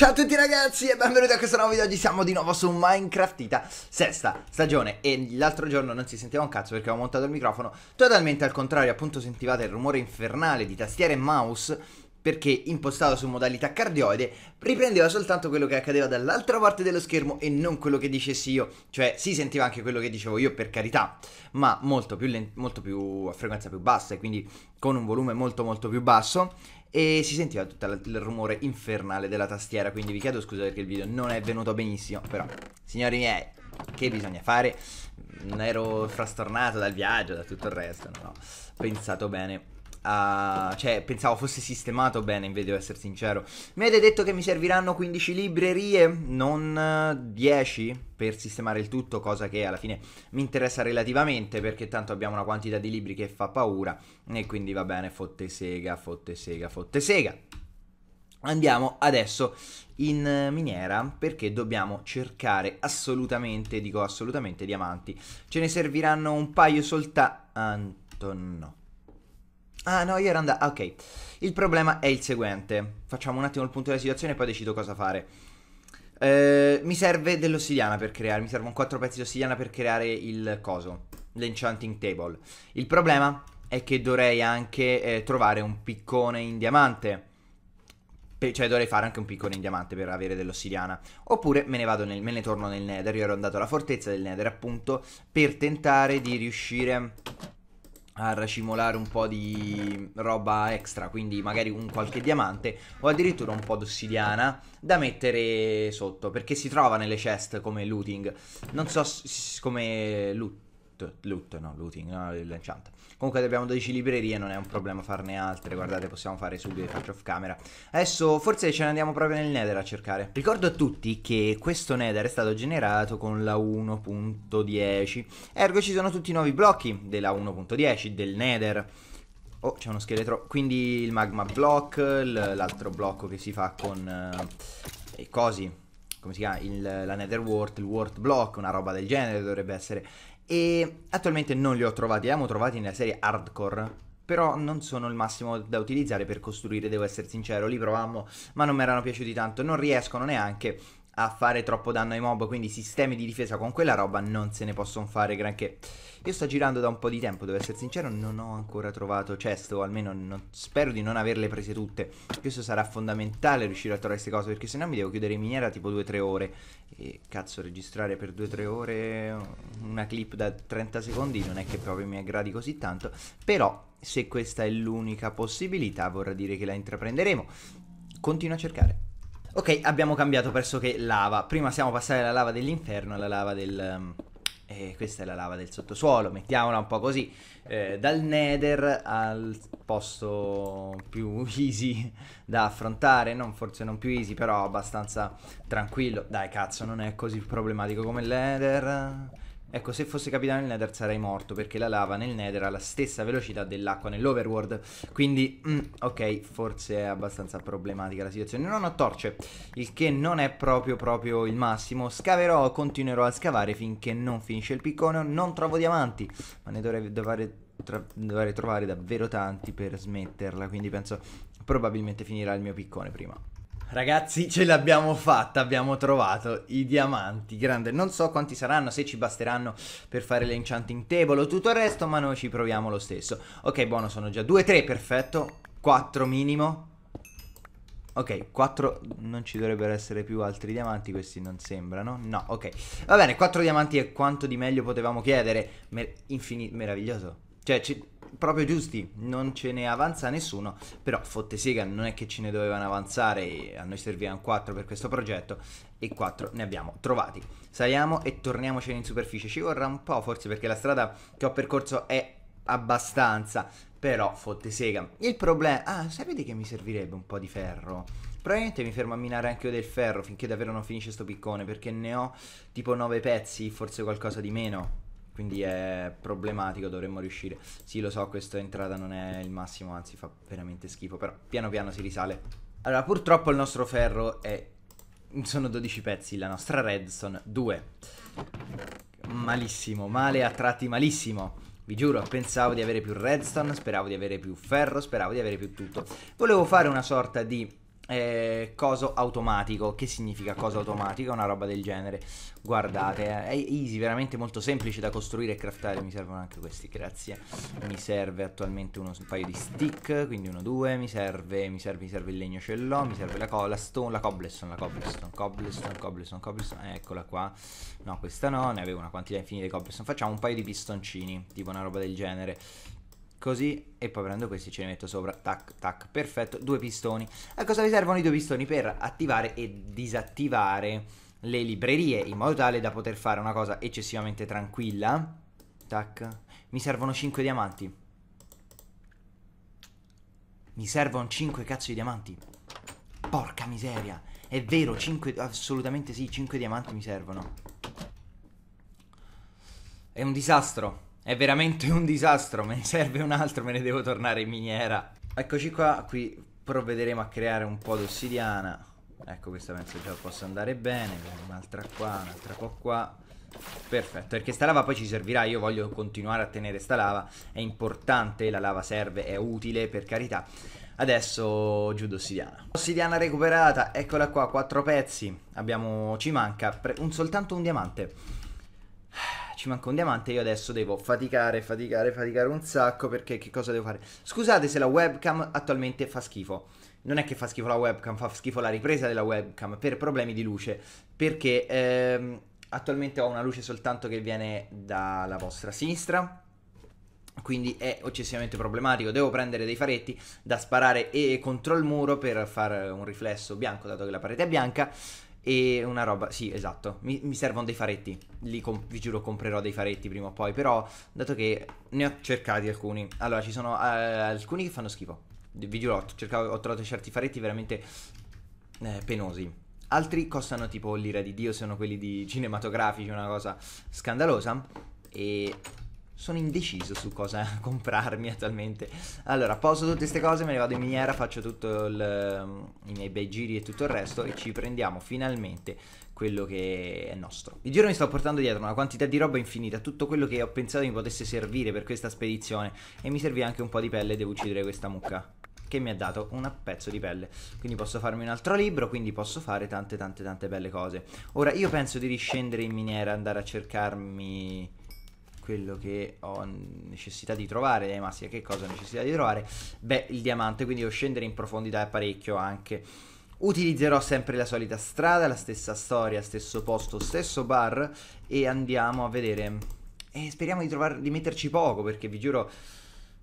Ciao a tutti ragazzi e benvenuti a questo nuovo video, oggi siamo di nuovo su Minecraftita sesta stagione e l'altro giorno non si sentiva un cazzo perché avevo montato il microfono totalmente al contrario, appunto sentivate il rumore infernale di tastiere e mouse perché impostato su modalità cardioide riprendeva soltanto quello che accadeva dall'altra parte dello schermo e non quello che dicessi io, cioè si sentiva anche quello che dicevo io per carità, ma molto più, molto più a frequenza più bassa e quindi con un volume molto molto più basso e si sentiva tutto il rumore infernale della tastiera, quindi vi chiedo scusa perché il video non è venuto benissimo, però signori miei, che bisogna fare? Mm, ero frastornato dal viaggio, da tutto il resto, non ho pensato bene Uh, cioè, pensavo fosse sistemato bene, invece devo essere sincero. Mi avete detto che mi serviranno 15 librerie, non 10 eh, per sistemare il tutto, cosa che alla fine mi interessa relativamente perché tanto abbiamo una quantità di libri che fa paura e quindi va bene, fotte sega, fotte sega, fotte sega. Andiamo adesso in eh, miniera perché dobbiamo cercare assolutamente, dico assolutamente, diamanti. Ce ne serviranno un paio soltanto, no Ah no, io ero andato... Ah, ok. Il problema è il seguente. Facciamo un attimo il punto della situazione e poi decido cosa fare. Eh, mi serve dell'ossidiana per creare, mi servono quattro pezzi di ossidiana per creare il coso, l'enchanting table. Il problema è che dovrei anche eh, trovare un piccone in diamante. Per, cioè dovrei fare anche un piccone in diamante per avere dell'ossidiana. Oppure me ne vado nel, me ne torno nel nether. Io ero andato alla fortezza del nether appunto per tentare di riuscire a racimolare un po' di roba extra, quindi magari un qualche diamante o addirittura un po' d'ossidiana da mettere sotto, perché si trova nelle chest come looting. Non so come loot loot, no, looting, no, l'enchant. Comunque abbiamo 12 librerie, non è un problema farne altre, guardate, possiamo fare subito, il faccio off camera. Adesso forse ce ne andiamo proprio nel Nether a cercare. Ricordo a tutti che questo Nether è stato generato con la 1.10, ergo ci sono tutti i nuovi blocchi della 1.10, del Nether. Oh, c'è uno scheletro. Quindi il magma block, l'altro blocco che si fa con eh, i cosi. Come si chiama? Il, la nether il wart block, una roba del genere dovrebbe essere. E attualmente non li ho trovati, li abbiamo trovati nella serie hardcore. Però non sono il massimo da utilizzare per costruire, devo essere sincero. Li provammo, ma non mi erano piaciuti tanto. Non riescono neanche a fare troppo danno ai mob, quindi sistemi di difesa con quella roba non se ne possono fare granché. Io sto girando da un po' di tempo, devo essere sincero, non ho ancora trovato chest, o almeno non, spero di non averle prese tutte. Questo sarà fondamentale riuscire a trovare queste cose, perché sennò mi devo chiudere in miniera tipo 2-3 ore. E cazzo, registrare per 2-3 ore una clip da 30 secondi non è che proprio mi aggradi così tanto, però se questa è l'unica possibilità vorrà dire che la intraprenderemo. Continua a cercare. Ok, abbiamo cambiato pressoché lava. Prima siamo passati dalla lava dell'inferno alla lava del... e ehm, eh, questa è la lava del sottosuolo, mettiamola un po' così. Eh, dal nether al posto più easy da affrontare, non, forse non più easy, però abbastanza tranquillo. Dai cazzo, non è così problematico come il nether. Ecco, se fossi capitano nel Nether sarei morto perché la lava nel Nether ha la stessa velocità dell'acqua nell'Overworld. Quindi, mm, ok, forse è abbastanza problematica la situazione. Non ho torce, il che non è proprio proprio il massimo. Scaverò, continuerò a scavare finché non finisce il piccone. Non trovo diamanti, ma ne dovrei, dovrei, dovrei trovare davvero tanti per smetterla. Quindi penso probabilmente finirà il mio piccone prima. Ragazzi, ce l'abbiamo fatta, abbiamo trovato i diamanti, grande. Non so quanti saranno, se ci basteranno per fare l'enchanting table o tutto il resto, ma noi ci proviamo lo stesso. Ok, buono, sono già 2, 3, perfetto. 4 minimo. Ok, 4 non ci dovrebbero essere più altri diamanti, questi non sembrano. No, ok. Va bene, 4 diamanti è quanto di meglio potevamo chiedere. Mer infinito, meraviglioso. Cioè, ci proprio giusti, non ce ne avanza nessuno, però fotte sega non è che ce ne dovevano avanzare, a noi servivano 4 per questo progetto e 4 ne abbiamo trovati. Saliamo e torniamoci in superficie, ci vorrà un po' forse perché la strada che ho percorso è abbastanza, però fotte sega. Il problema... Ah, sapete che mi servirebbe un po' di ferro? Probabilmente mi fermo a minare anche io del ferro finché davvero non finisce sto piccone, perché ne ho tipo 9 pezzi, forse qualcosa di meno quindi è problematico, dovremmo riuscire. Sì, lo so, questa entrata non è il massimo, anzi fa veramente schifo, però piano piano si risale. Allora, purtroppo il nostro ferro è... sono 12 pezzi, la nostra redstone 2. Malissimo, male a tratti malissimo. Vi giuro, pensavo di avere più redstone, speravo di avere più ferro, speravo di avere più tutto. Volevo fare una sorta di eh, coso automatico. Che significa cosa automatica? Una roba del genere. Guardate, eh. è easy, veramente molto semplice da costruire e craftare. Mi servono anche questi, grazie. Mi serve attualmente uno, un paio di stick, quindi uno, due. Mi serve, mi serve, mi serve il legno ce l'ho. Mi serve la, co- la stone, la cobblestone, la cobblestone, cobblestone, cobblestone, cobblestone. Eh, eccola qua. No, questa no, ne avevo una quantità infinita di cobblestone. Facciamo un paio di pistoncini, tipo una roba del genere così e poi prendo questi e ce li metto sopra tac tac perfetto due pistoni a cosa vi servono i due pistoni per attivare e disattivare le librerie in modo tale da poter fare una cosa eccessivamente tranquilla tac mi servono 5 diamanti mi servono 5 cazzo di diamanti porca miseria è vero 5 assolutamente sì 5 diamanti mi servono è un disastro è veramente un disastro, me ne serve un altro, me ne devo tornare in miniera. Eccoci qua, qui provvederemo a creare un po' d'ossidiana. Ecco, questa penso già possa andare bene. Un'altra qua, un'altra qua qua. Perfetto, perché sta lava poi ci servirà, io voglio continuare a tenere sta lava, è importante, la lava serve, è utile per carità. Adesso giù d'ossidiana. Ossidiana recuperata, eccola qua, quattro pezzi, abbiamo, ci manca un, soltanto un diamante ci manca un diamante, io adesso devo faticare, faticare, faticare un sacco perché che cosa devo fare? Scusate se la webcam attualmente fa schifo. Non è che fa schifo la webcam, fa schifo la ripresa della webcam per problemi di luce, perché ehm, attualmente ho una luce soltanto che viene dalla vostra sinistra quindi è eccessivamente problematico. Devo prendere dei faretti da sparare e contro il muro per fare un riflesso bianco, dato che la parete è bianca. E una roba, sì, esatto. Mi, mi servono dei faretti. Li comp- vi giuro, comprerò dei faretti prima o poi. Però, dato che ne ho cercati alcuni. Allora, ci sono uh, alcuni che fanno schifo. Vi giuro, ho, cercato, ho trovato certi faretti veramente eh, penosi. Altri costano tipo l'ira di Dio, sono quelli di cinematografici, una cosa scandalosa. E sono indeciso su cosa comprarmi attualmente. Allora, posto tutte queste cose, me ne vado in miniera, faccio tutti mm, i miei bei giri e tutto il resto e ci prendiamo finalmente quello che è nostro. Il giro mi sto portando dietro una quantità di roba infinita, tutto quello che ho pensato mi potesse servire per questa spedizione e mi servì anche un po' di pelle, devo uccidere questa mucca che mi ha dato un pezzo di pelle. Quindi posso farmi un altro libro, quindi posso fare tante tante tante belle cose. Ora io penso di riscendere in miniera, andare a cercarmi quello che ho necessità di trovare, eh, ma sì, che cosa ho necessità di trovare? Beh, il diamante, quindi devo scendere in profondità parecchio anche. Utilizzerò sempre la solita strada, la stessa storia, stesso posto, stesso bar e andiamo a vedere. E speriamo di, trovar- di metterci poco perché vi giuro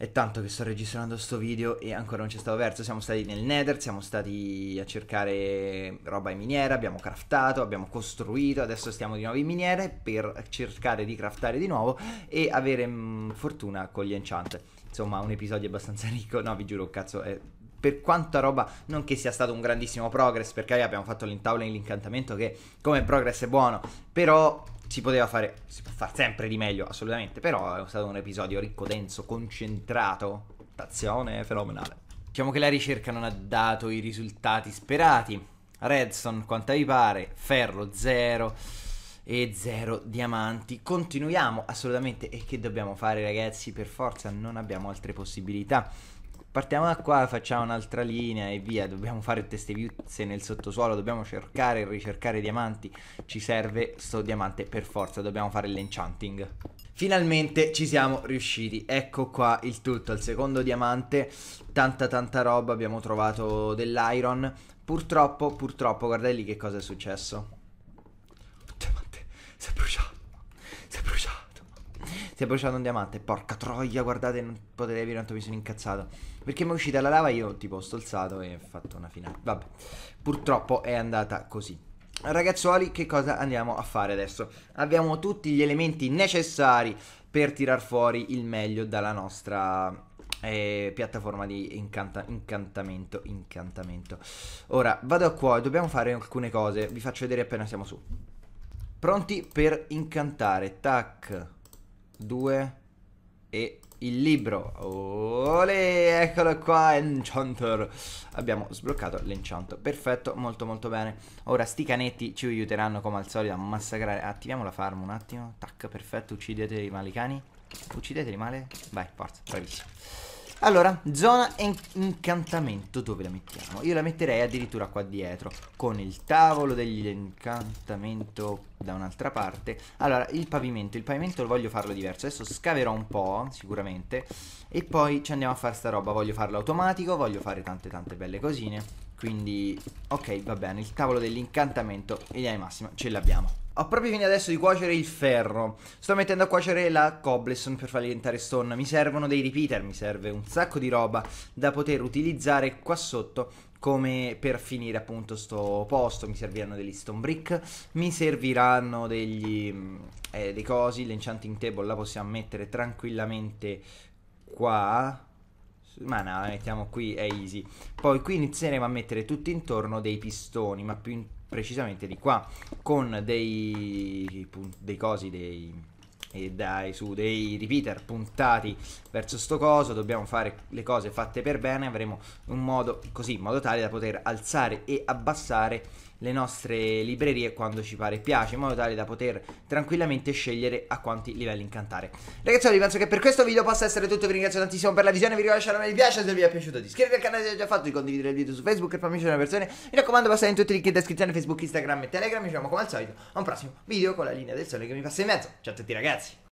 è tanto che sto registrando questo video e ancora non c'è stato verso. Siamo stati nel Nether, siamo stati a cercare roba in miniera, abbiamo craftato, abbiamo costruito, adesso stiamo di nuovo in miniere per cercare di craftare di nuovo e avere mh, mm, fortuna con gli enchant. Insomma, un episodio abbastanza ricco. No, vi giuro, cazzo, è per quanta roba, non che sia stato un grandissimo progress, perché abbiamo fatto l'intavola in l'incantamento che come progress è buono, però si poteva fare, si può fare sempre di meglio, assolutamente, però è stato un episodio ricco, denso, concentrato, tazione fenomenale. Diciamo che la ricerca non ha dato i risultati sperati, Redstone quanta vi pare, Ferro zero e zero diamanti. Continuiamo assolutamente e che dobbiamo fare ragazzi? Per forza non abbiamo altre possibilità partiamo da qua, facciamo un'altra linea e via, dobbiamo fare teste viuzze nel sottosuolo, dobbiamo cercare e ricercare diamanti, ci serve sto diamante per forza, dobbiamo fare l'enchanting. Finalmente ci siamo riusciti, ecco qua il tutto, il secondo diamante, tanta tanta roba, abbiamo trovato dell'iron, purtroppo, purtroppo, guardate lì che cosa è successo. Diamante, si è bruciato si è bruciato un diamante. Porca troia, guardate, non potete capire quanto mi sono incazzato. Perché mi è uscita la lava io tipo ho stolzato e ho fatto una finale. Vabbè, purtroppo è andata così. Ragazzuoli, che cosa andiamo a fare adesso? Abbiamo tutti gli elementi necessari per tirar fuori il meglio dalla nostra eh, piattaforma di incanta incantamento, incantamento. Ora, vado a cuore dobbiamo fare alcune cose, vi faccio vedere appena siamo su. Pronti per incantare, tac. 2 e il libro Ole, eccolo qua, Enchanter Abbiamo sbloccato l'enchanto Perfetto, molto molto bene Ora sti canetti ci aiuteranno come al solito a massacrare Attiviamo la farm un attimo Tac, perfetto, uccidete i malicani Uccideteli male Vai, forza, bravissimo allora, zona incantamento dove la mettiamo? Io la metterei addirittura qua dietro Con il tavolo dell'incantamento da un'altra parte Allora, il pavimento Il pavimento lo voglio farlo diverso Adesso scaverò un po', sicuramente E poi ci andiamo a fare sta roba Voglio farlo automatico Voglio fare tante tante belle cosine quindi, ok, va bene, il tavolo dell'incantamento, in linea di massima, ce l'abbiamo. Ho proprio finito adesso di cuocere il ferro. Sto mettendo a cuocere la cobblestone per farla diventare stone. Mi servono dei repeater, mi serve un sacco di roba da poter utilizzare qua sotto come per finire appunto sto posto. Mi serviranno degli stone brick, mi serviranno degli... Eh, dei cosi, l'enchanting table la possiamo mettere tranquillamente qua ma no, la mettiamo qui, è easy. Poi qui inizieremo a mettere tutto intorno dei pistoni, ma più precisamente di qua, con dei, dei cosi, dei, e eh, dai su dei repeater puntati verso sto coso dobbiamo fare le cose fatte per bene avremo un modo così in modo tale da poter alzare e abbassare le nostre librerie quando ci pare piace, in modo tale da poter tranquillamente scegliere a quanti livelli incantare. Ragazzi, penso che per questo video possa essere tutto, vi ringrazio tantissimo per la visione, vi ricordo lasciare un piace se vi è piaciuto, di iscrivervi al canale se l'ho già fatto, di condividere il video su Facebook e fammi una persone, mi raccomando passate in tutti i link in descrizione, Facebook, Instagram e Telegram, ci vediamo come al solito a un prossimo video con la linea del sole che mi passa in mezzo. Ciao a tutti ragazzi!